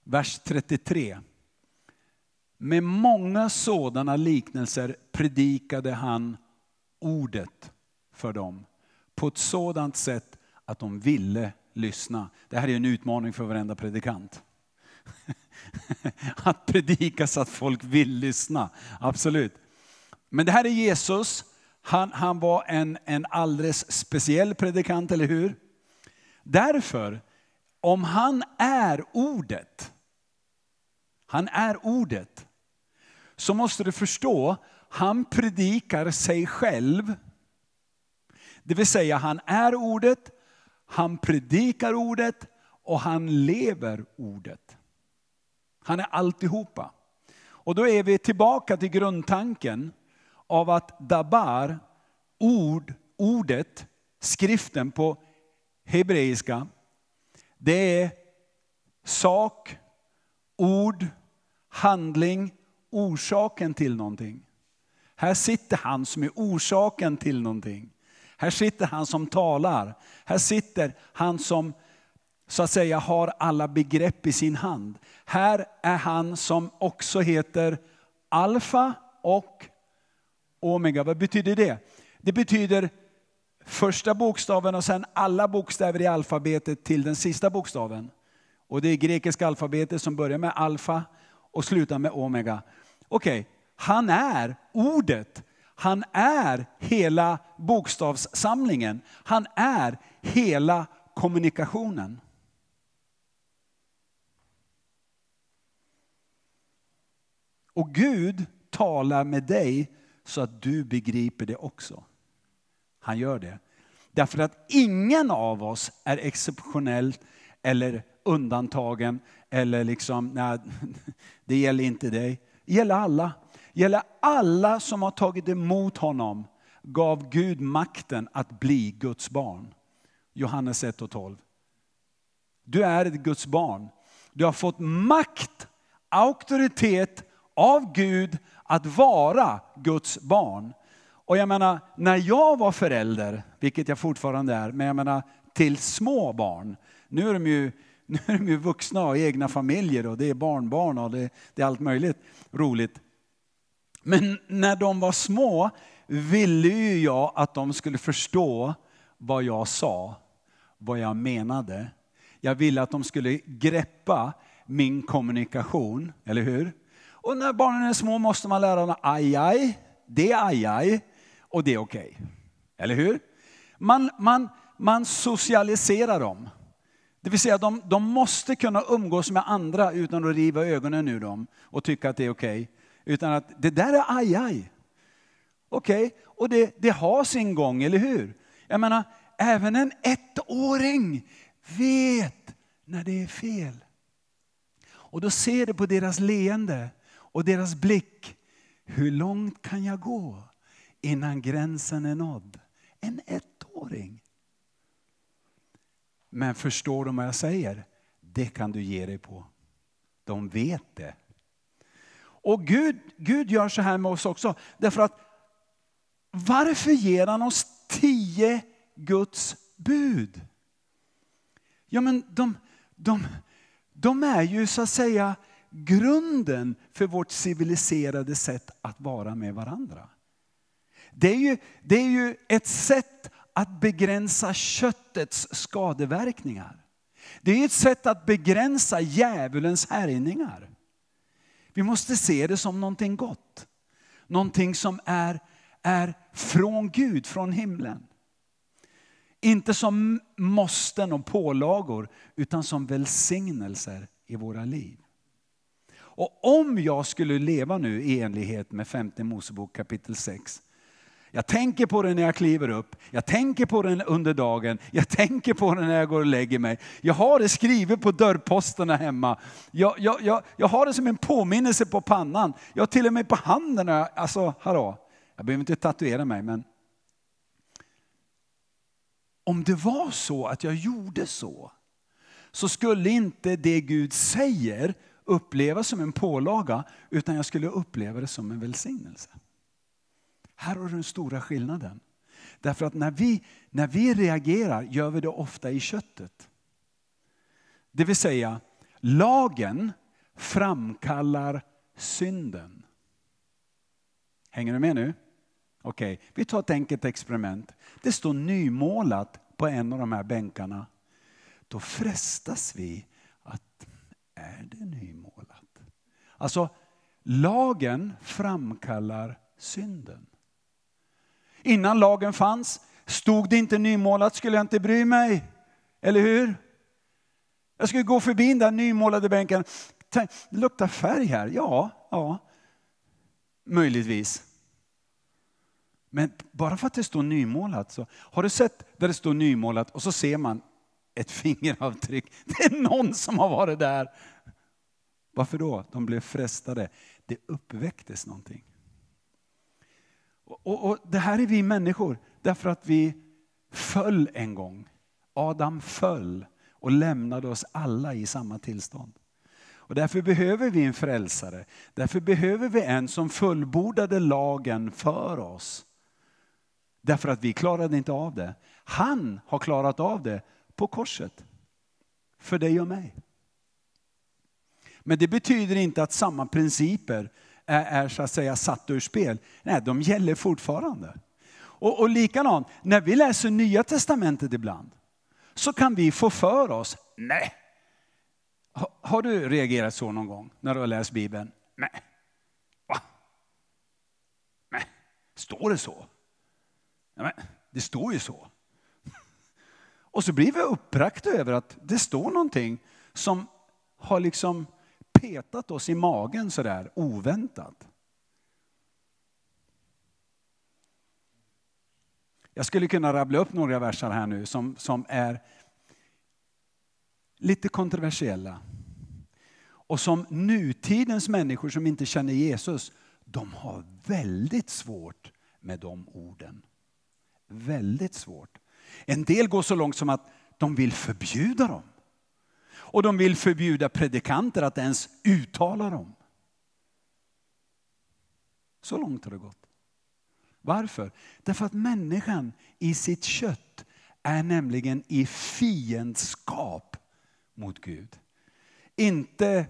S1: vers 33. Med många sådana liknelser predikade han ordet för dem på ett sådant sätt att de ville lyssna. Det här är en utmaning för varenda predikant. Att predika så att folk vill lyssna, absolut. Men det här är Jesus, han, han var en, en alldeles speciell predikant, eller hur? Därför, om han är ordet, han är ordet, så måste du förstå, han predikar sig själv. Det vill säga, han är ordet, han predikar ordet och han lever ordet. Han är alltihopa. Och då är vi tillbaka till grundtanken av att dabar, ord, ordet, skriften på hebreiska, det är sak, ord, handling, orsaken till någonting. Här sitter han som är orsaken till någonting. Här sitter han som talar. Här sitter han som så att säga har alla begrepp i sin hand. Här är han som också heter alfa och omega. Vad betyder det? Det betyder första bokstaven och sen alla bokstäver i alfabetet till den sista bokstaven. Och det är grekiska alfabetet som börjar med alfa och slutar med omega. Okej, okay. han är ordet. Han är hela bokstavssamlingen. Han är hela kommunikationen. Och Gud talar med dig så att du begriper det också han gör det. Därför att ingen av oss är exceptionell eller undantagen eller liksom, nej, det gäller inte dig. Det gäller alla. Det gäller alla som har tagit emot honom gav Gud makten att bli Guds barn. Johannes 1 och 12. Du är ett Guds barn. Du har fått makt, auktoritet av Gud att vara Guds barn. Och jag menar, när jag var förälder, vilket jag fortfarande är, men jag menar till små barn. Nu är de ju, nu är de ju vuxna och egna familjer och det är barnbarn och det, det är allt möjligt roligt. Men när de var små ville ju jag att de skulle förstå vad jag sa, vad jag menade. Jag ville att de skulle greppa min kommunikation, eller hur? Och när barnen är små måste man lära dem aj, aj, det är aj, aj och det är okej. Okay. Eller hur? Man, man, man socialiserar dem. Det vill säga de, de måste kunna umgås med andra utan att riva ögonen ur dem och tycka att det är okej. Okay. Utan att det där är aj, aj. Okej, okay. och det, det har sin gång, eller hur? Jag menar, även en ettåring vet när det är fel. Och då ser du på deras leende och deras blick, hur långt kan jag gå? innan gränsen är nådd. En ettåring. Men förstår de vad jag säger? Det kan du ge dig på. De vet det. Och Gud, Gud gör så här med oss också. Därför att varför ger han oss tio Guds bud? Ja men de, de, de är ju så att säga grunden för vårt civiliserade sätt att vara med varandra. Det är ju, det är ju ett sätt att begränsa köttets skadeverkningar. Det är ett sätt att begränsa djävulens härjningar. Vi måste se det som någonting gott. Någonting som är, är från Gud, från himlen. Inte som måsten och pålagor, utan som välsignelser i våra liv. Och om jag skulle leva nu i enlighet med 5 Mosebok kapitel 6 jag tänker på det när jag kliver upp, jag tänker på det under dagen, jag tänker på det när jag går och lägger mig. Jag har det skrivet på dörrposterna hemma. Jag, jag, jag, jag har det som en påminnelse på pannan. Jag har till och med på handen. Alltså, hallå. Jag behöver inte tatuera mig, men om det var så att jag gjorde så, så skulle inte det Gud säger upplevas som en pålaga, utan jag skulle uppleva det som en välsignelse. Här har du den stora skillnaden. Därför att när vi, när vi reagerar gör vi det ofta i köttet. Det vill säga, lagen framkallar synden. Hänger du med nu? Okej, okay. vi tar ett enkelt experiment. Det står nymålat på en av de här bänkarna. Då frestas vi att, är det nymålat? Alltså, lagen framkallar synden. Innan lagen fanns, stod det inte nymålat skulle jag inte bry mig. Eller hur? Jag skulle gå förbi den där nymålade bänken. Tänk, det luktar färg här. Ja, ja. Möjligtvis. Men bara för att det står nymålat. Så, har du sett där det står nymålat och så ser man ett fingeravtryck. Det är någon som har varit där. Varför då? De blev frestade. Det uppväcktes någonting. Och, och, Det här är vi människor, därför att vi föll en gång. Adam föll och lämnade oss alla i samma tillstånd. Och därför behöver vi en frälsare. Därför behöver vi en som fullbordade lagen för oss. Därför att vi klarade inte av det. Han har klarat av det på korset. För dig och mig. Men det betyder inte att samma principer är, är så att säga satt ur spel. Nej, de gäller fortfarande. Och, och likadant, när vi läser Nya Testamentet ibland så kan vi få för oss, nej. Har, har du reagerat så någon gång när du har läst Bibeln? Nej. Va? Nej. Står det så? Nej, men, det står ju så. Och så blir vi uppbragta över att det står någonting som har liksom petat oss i magen sådär oväntat. Jag skulle kunna rabbla upp några versar här nu som, som är lite kontroversiella. Och som nutidens människor som inte känner Jesus, de har väldigt svårt med de orden. Väldigt svårt. En del går så långt som att de vill förbjuda dem. Och de vill förbjuda predikanter att ens uttala dem. Så långt har det gått. Varför? Därför att människan i sitt kött är nämligen i fiendskap mot Gud. Inte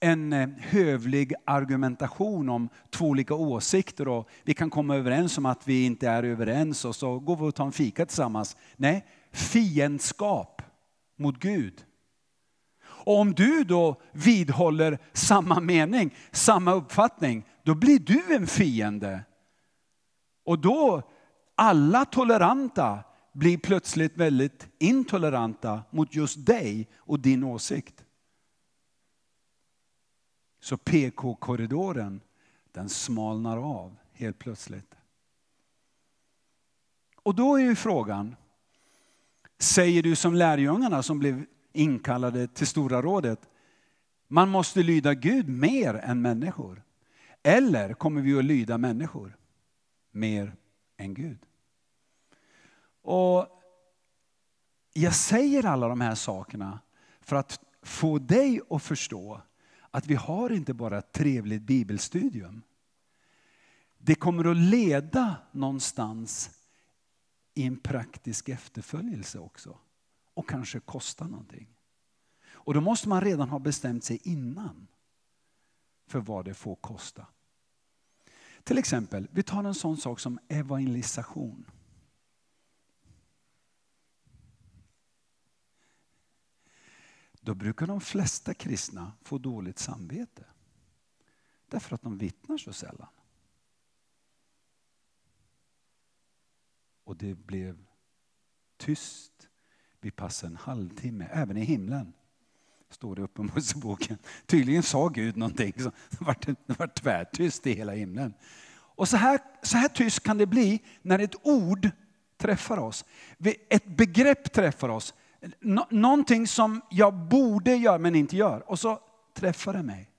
S1: en eh, hövlig argumentation om två olika åsikter och vi kan komma överens om att vi inte är överens och så går vi och tar en fika tillsammans. Nej, fiendskap mot Gud och om du då vidhåller samma mening, samma uppfattning, då blir du en fiende. Och då, alla toleranta blir plötsligt väldigt intoleranta mot just dig och din åsikt. Så PK-korridoren, den smalnar av helt plötsligt. Och då är ju frågan, säger du som lärjungarna som blev inkallade till Stora rådet. Man måste lyda Gud mer än människor. Eller kommer vi att lyda människor mer än Gud? Och Jag säger alla de här sakerna för att få dig att förstå att vi har inte bara ett trevligt bibelstudium. Det kommer att leda någonstans i en praktisk efterföljelse också och kanske kosta någonting. Och då måste man redan ha bestämt sig innan för vad det får kosta. Till exempel, vi tar en sån sak som evangelisation. Då brukar de flesta kristna få dåligt samvete. Därför att de vittnar så sällan. Och det blev tyst vid pass en halvtimme, även i himlen. Står det uppe i Moseboken. Tydligen sa Gud någonting som vart, vart tvärtyst i hela himlen. Och så här, så här tyst kan det bli när ett ord träffar oss. Ett begrepp träffar oss. Nå någonting som jag borde göra men inte gör. Och så träffar det mig.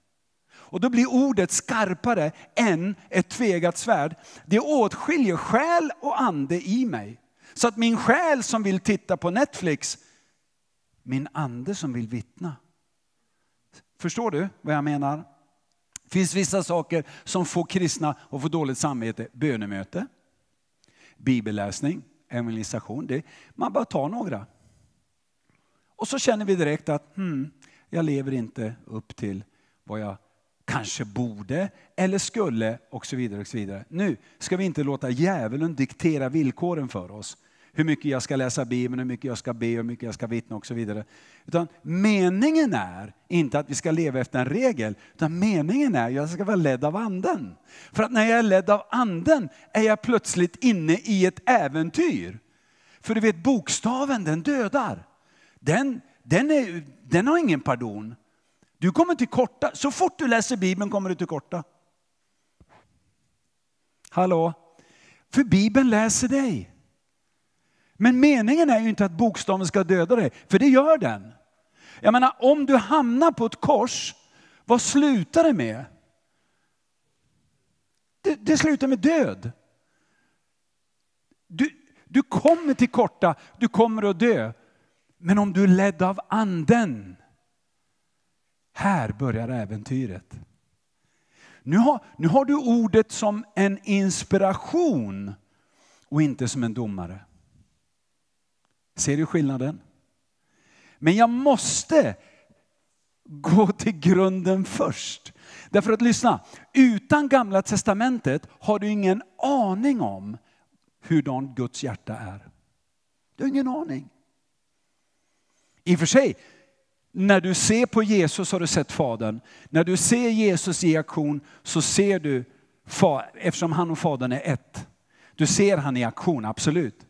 S1: Och då blir ordet skarpare än ett tvegat svärd. Det åtskiljer själ och ande i mig. Så att min själ som vill titta på Netflix, min ande som vill vittna. Förstår du vad jag menar? Det finns vissa saker som får kristna att få dåligt samvete. Bönemöte, bibelläsning, evangelisation. Det, man bara tar några. Och så känner vi direkt att hmm, jag lever inte upp till vad jag kanske borde eller skulle och så vidare. och så vidare. Nu ska vi inte låta djävulen diktera villkoren för oss hur mycket jag ska läsa Bibeln, hur mycket jag ska be, hur mycket jag ska vittna och så vidare. Utan meningen är inte att vi ska leva efter en regel, utan meningen är att jag ska vara ledd av anden. För att när jag är ledd av anden är jag plötsligt inne i ett äventyr. För du vet bokstaven den dödar. Den, den, är, den har ingen pardon. Du kommer till korta, så fort du läser Bibeln kommer du till korta. Hallå? För Bibeln läser dig. Men meningen är ju inte att bokstaven ska döda dig, för det gör den. Jag menar, om du hamnar på ett kors, vad slutar det med? Det, det slutar med död. Du, du kommer till korta, du kommer att dö. Men om du är ledd av anden, här börjar äventyret. Nu har, nu har du ordet som en inspiration och inte som en domare. Ser du skillnaden? Men jag måste gå till grunden först. Därför att lyssna, utan gamla testamentet har du ingen aning om hurdant Guds hjärta är. Du har ingen aning. I och för sig, när du ser på Jesus har du sett Fadern. När du ser Jesus i aktion så ser du, eftersom han och Fadern är ett, du ser han i aktion, absolut.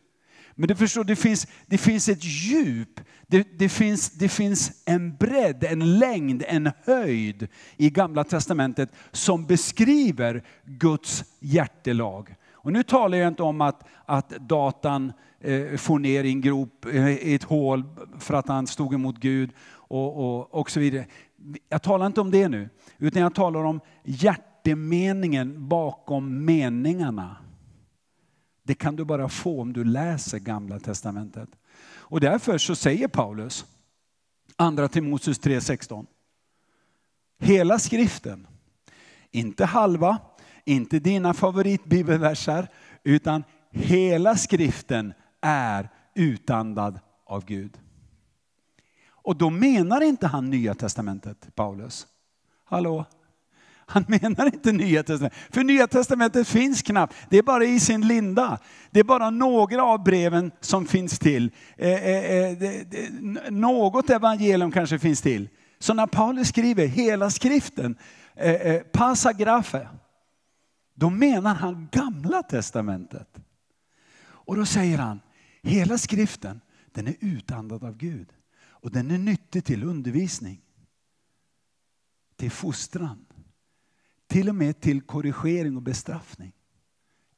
S1: Men du förstår, det finns, det finns ett djup, det, det, finns, det finns en bredd, en längd, en höjd i Gamla Testamentet som beskriver Guds hjärtelag. Och nu talar jag inte om att, att Datan eh, får ner i en grop, eh, i ett hål för att han stod emot Gud och, och, och så vidare. Jag talar inte om det nu, utan jag talar om hjärtemeningen bakom meningarna. Det kan du bara få om du läser Gamla Testamentet. Och därför så säger Paulus, Andra Timoteus 3.16. Hela skriften, inte halva, inte dina favoritbibelversar, utan hela skriften är utandad av Gud. Och då menar inte han Nya Testamentet, Paulus. Hallå, han menar inte Nya Testamentet. För Nya Testamentet finns knappt. Det är bara i sin linda. Det är bara några av breven som finns till. Eh, eh, eh det, det, något evangelium kanske finns till. Så när Paulus skriver hela skriften, eh, eh, passagrafe, då menar han gamla testamentet. Och då säger han, hela skriften den är utandad av Gud. Och den är nyttig till undervisning, till fostran, till och med till korrigering och bestraffning,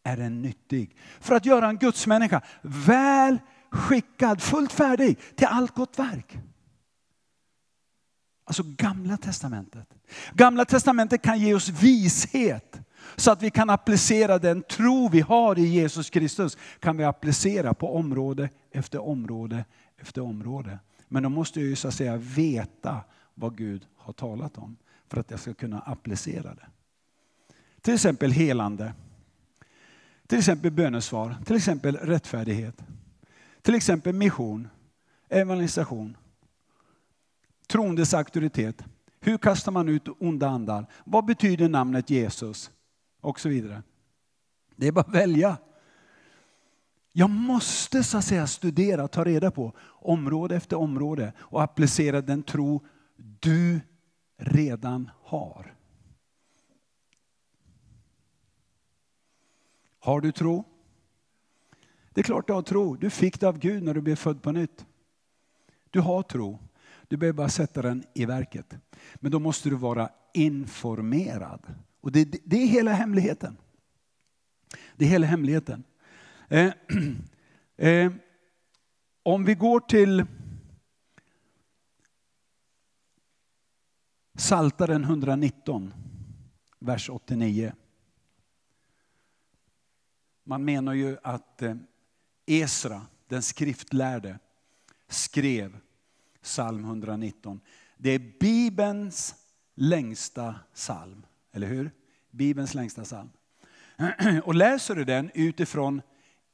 S1: är den nyttig. För att göra en gudsmänniska väl skickad, fullt färdig till allt gott verk. Alltså gamla testamentet. Gamla testamentet kan ge oss vishet så att vi kan applicera den tro vi har i Jesus Kristus kan vi applicera på område efter område efter område. Men då måste jag ju så att säga veta vad Gud har talat om för att jag ska kunna applicera det. Till exempel helande. Till exempel bönesvar, till exempel rättfärdighet. Till exempel mission, evangelisation, trondes auktoritet. Hur kastar man ut onda andar? Vad betyder namnet Jesus? Och så vidare. Det är bara att välja. Jag måste så att säga studera, ta reda på område efter område och applicera den tro du redan har. Har du tro? Det är klart du har tro. Du fick det av Gud när du blev född på nytt. Du har tro. Du behöver bara sätta den i verket. Men då måste du vara informerad. Och det, det, det är hela hemligheten. Det är hela hemligheten. Eh, eh, om vi går till Saltaren 119, vers 89. Man menar ju att eh, Esra, den skriftlärde, skrev psalm 119. Det är Bibelns längsta psalm, eller hur? Bibelns längsta psalm. Och läser du den utifrån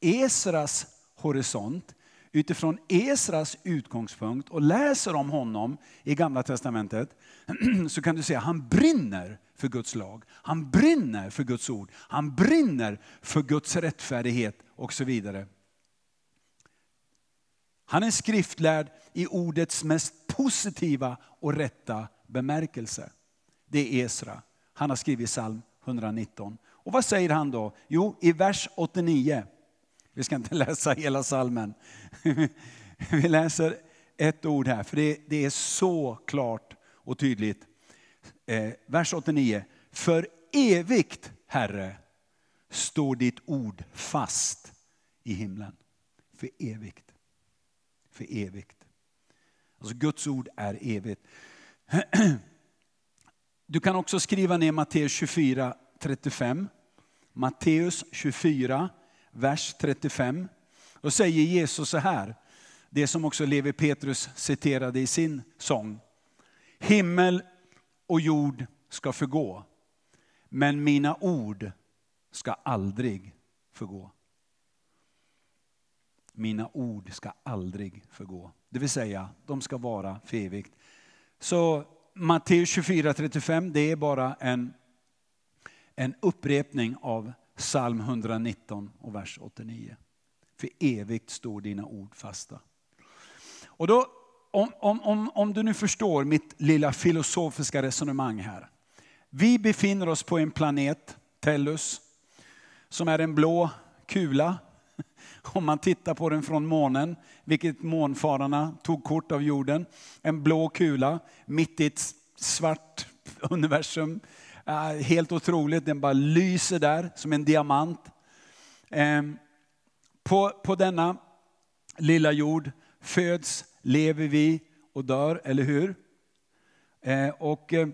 S1: Esras horisont, utifrån Esras utgångspunkt och läser om honom i Gamla Testamentet så kan du se att han brinner för Guds lag. Han brinner för Guds ord. Han brinner för Guds rättfärdighet och så vidare. Han är skriftlärd i ordets mest positiva och rätta bemärkelse. Det är Esra. Han har skrivit psalm 119. Och vad säger han då? Jo, i vers 89. Vi ska inte läsa hela salmen. Vi läser ett ord här, för det, det är så klart och tydligt. Eh, vers 89. För evigt, Herre, står ditt ord fast i himlen. För evigt. För evigt. Alltså Guds ord är evigt. Du kan också skriva ner Matteus 24, 35. Matteus 24, vers 35. Då säger Jesus så här, det som också Levi Petrus citerade i sin sång. Himmel och jord ska förgå, men mina ord ska aldrig förgå. Mina ord ska aldrig förgå. Det vill säga, de ska vara för evigt. Så Matteus 24.35, det är bara en, en upprepning av psalm 119 och vers 89. För evigt står dina ord fasta. Och då om, om, om, om du nu förstår mitt lilla filosofiska resonemang här. Vi befinner oss på en planet, Tellus, som är en blå kula. Om man tittar på den från månen, vilket månfararna tog kort av jorden. En blå kula mitt i ett svart universum. Äh, helt otroligt, den bara lyser där som en diamant. Ehm, på, på denna lilla jord föds lever vi och dör, eller hur? Eh, och eh,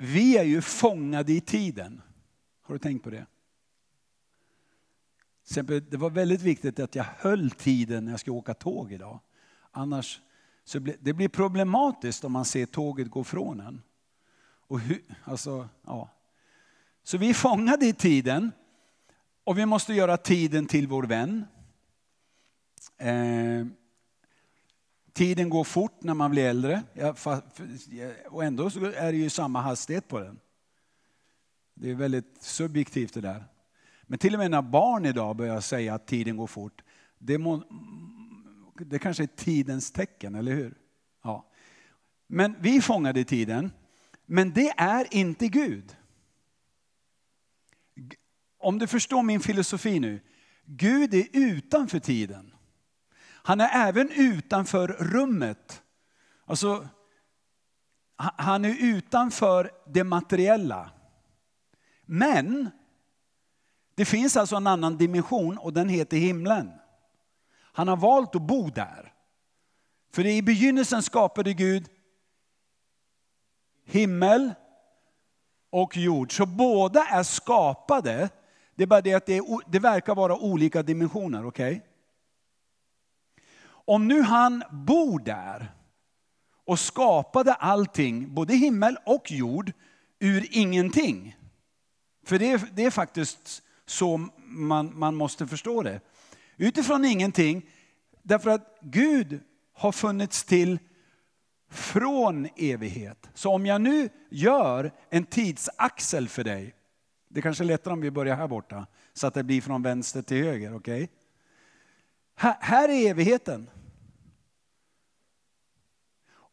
S1: Vi är ju fångade i tiden. Har du tänkt på det? Exempel, det var väldigt viktigt att jag höll tiden när jag skulle åka tåg idag. Annars så blir, det blir problematiskt om man ser tåget gå från en. Och hur, alltså, ja. Så vi är fångade i tiden och vi måste göra tiden till vår vän. Eh, tiden går fort när man blir äldre och ändå är det ju samma hastighet på den. Det är väldigt subjektivt det där. Men till och med när barn idag börjar säga att tiden går fort, det, må, det kanske är tidens tecken, eller hur? Ja. Men vi fångade tiden, men det är inte Gud. Om du förstår min filosofi nu, Gud är utanför tiden. Han är även utanför rummet. Alltså, han är utanför det materiella. Men det finns alltså en annan dimension och den heter himlen. Han har valt att bo där. För i begynnelsen skapade Gud himmel och jord. Så båda är skapade. Det är bara det att det, är, det verkar vara olika dimensioner. Okay? Om nu han bor där och skapade allting, både himmel och jord, ur ingenting. För det är, det är faktiskt så man, man måste förstå det. Utifrån ingenting, därför att Gud har funnits till från evighet. Så om jag nu gör en tidsaxel för dig, det kanske är lättare om vi börjar här borta, så att det blir från vänster till höger. Okay? Här, här är evigheten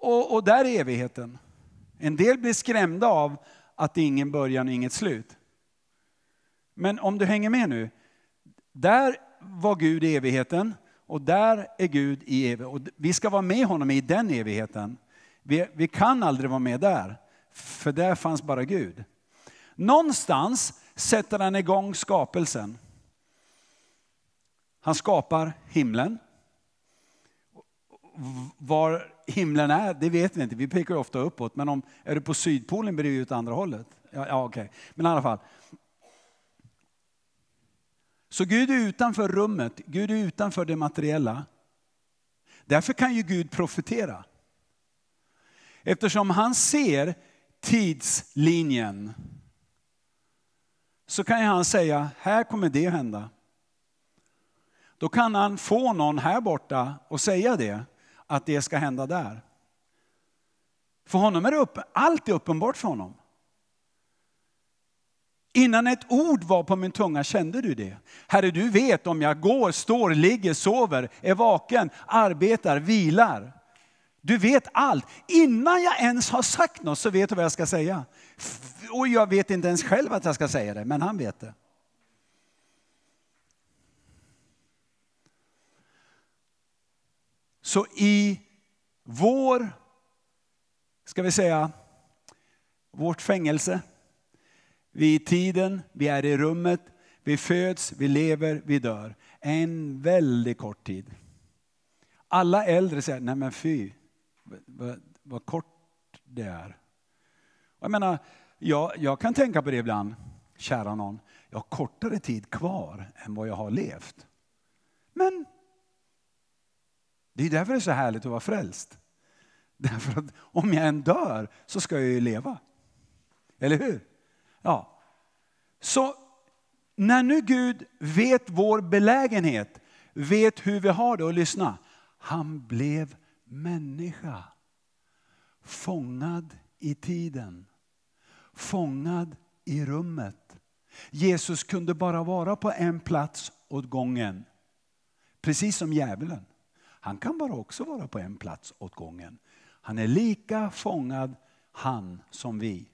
S1: och, och där är evigheten. En del blir skrämda av att det är ingen början och inget slut. Men om du hänger med nu. Där var Gud i evigheten och där är Gud i evigheten. Vi ska vara med honom i den evigheten. Vi, vi kan aldrig vara med där, för där fanns bara Gud. Någonstans sätter han igång skapelsen. Han skapar himlen var himlen är, det vet vi inte. Vi pekar ofta uppåt. Men om, är du på Sydpolen blir det ju åt andra hållet. Ja, ja okej. Okay. Men i alla fall. Så Gud är utanför rummet, Gud är utanför det materiella. Därför kan ju Gud profetera. Eftersom han ser tidslinjen så kan han säga, här kommer det hända. Då kan han få någon här borta och säga det att det ska hända där. För honom är det upp, allt är uppenbart för honom. Innan ett ord var på min tunga kände du det. Herre, du vet om jag går, står, ligger, sover, är vaken, arbetar, vilar. Du vet allt. Innan jag ens har sagt något så vet du vad jag ska säga. Och jag vet inte ens själv att jag ska säga det, men han vet det. Så i vår, ska vi säga, vårt fängelse, vi är i tiden, vi är i rummet, vi föds, vi lever, vi dör. En väldigt kort tid. Alla äldre säger, nej men fy, vad, vad kort det är. Jag menar, jag, jag kan tänka på det ibland, kära någon. Jag har kortare tid kvar än vad jag har levt. Men det är därför det är så härligt att vara frälst. Därför att om jag än dör så ska jag ju leva. Eller hur? Ja. Så när nu Gud vet vår belägenhet, vet hur vi har det och lyssna. Han blev människa. Fångad i tiden. Fångad i rummet. Jesus kunde bara vara på en plats åt gången. Precis som djävulen. Han kan bara också vara på en plats åt gången. Han är lika fångad, han, som vi.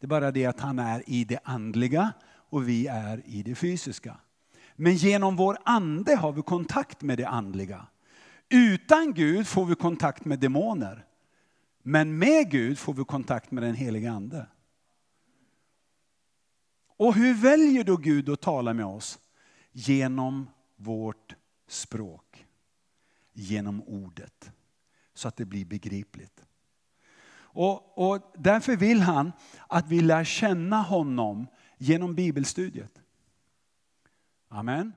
S1: Det är bara det att han är i det andliga och vi är i det fysiska. Men genom vår ande har vi kontakt med det andliga. Utan Gud får vi kontakt med demoner. Men med Gud får vi kontakt med den heliga Ande. Och hur väljer då Gud att tala med oss? Genom vårt språk genom ordet. Så att det blir begripligt. Och, och därför vill han att vi lär känna honom genom bibelstudiet. Amen.